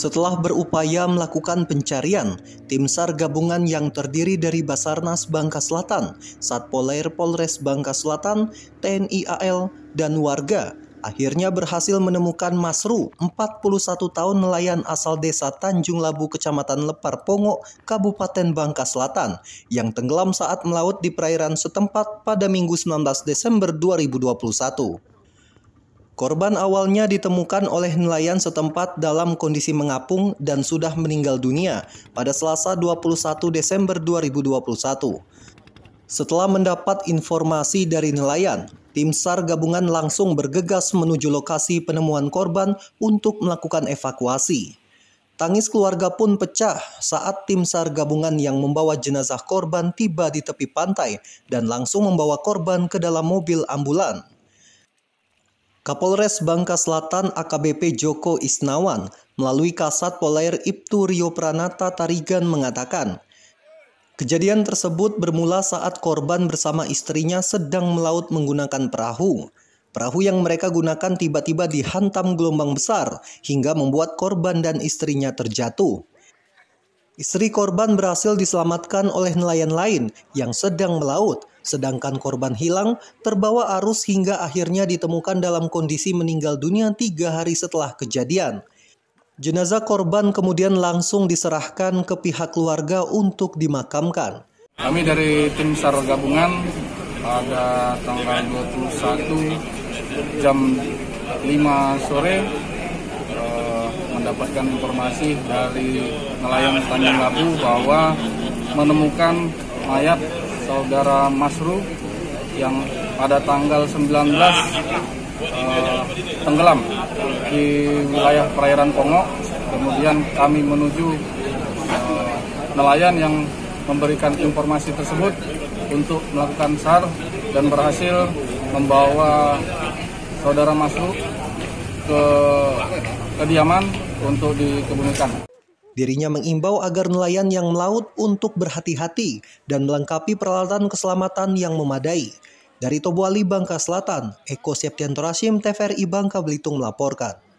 Setelah berupaya melakukan pencarian, tim SAR gabungan yang terdiri dari Basarnas Bangka Selatan, Satpolair Polres Bangka Selatan, TNI AL, dan warga akhirnya berhasil menemukan Masru, 41 tahun nelayan asal desa Tanjung Labu, Kecamatan Lepar Pongo, Kabupaten Bangka Selatan, yang tenggelam saat melaut di perairan setempat pada Minggu 19 Desember 2021. Korban awalnya ditemukan oleh nelayan setempat dalam kondisi mengapung dan sudah meninggal dunia pada Selasa 21 Desember 2021. Setelah mendapat informasi dari nelayan, tim SAR gabungan langsung bergegas menuju lokasi penemuan korban untuk melakukan evakuasi. Tangis keluarga pun pecah saat tim SAR gabungan yang membawa jenazah korban tiba di tepi pantai dan langsung membawa korban ke dalam mobil ambulan. Kapolres Bangka Selatan AKBP Joko Isnawan melalui Kasat Polair Ibtu Rio Pranata Tarigan mengatakan, kejadian tersebut bermula saat korban bersama istrinya sedang melaut menggunakan perahu. Perahu yang mereka gunakan tiba-tiba dihantam gelombang besar hingga membuat korban dan istrinya terjatuh. Istri korban berhasil diselamatkan oleh nelayan lain yang sedang melaut, sedangkan korban hilang terbawa arus hingga akhirnya ditemukan dalam kondisi meninggal dunia tiga hari setelah kejadian. Jenazah korban kemudian langsung diserahkan ke pihak keluarga untuk dimakamkan. Kami dari tim SAR gabungan pada tanggal 21 jam 5 sore mendapatkan informasi dari nelayan Tanjung Labu bahwa menemukan mayat saudara Masru yang pada tanggal 19 eh, tenggelam di wilayah perairan Kongo. Kemudian kami menuju eh, nelayan yang memberikan informasi tersebut untuk melakukan SAR dan berhasil membawa saudara Masru ke kediaman untuk dikebumikan. Dirinya mengimbau agar nelayan yang melaut untuk berhati-hati dan melengkapi peralatan keselamatan yang memadai. Dari Tobuali, Bangka Selatan, Eko Septian Torasim, TVRI Bangka Belitung melaporkan.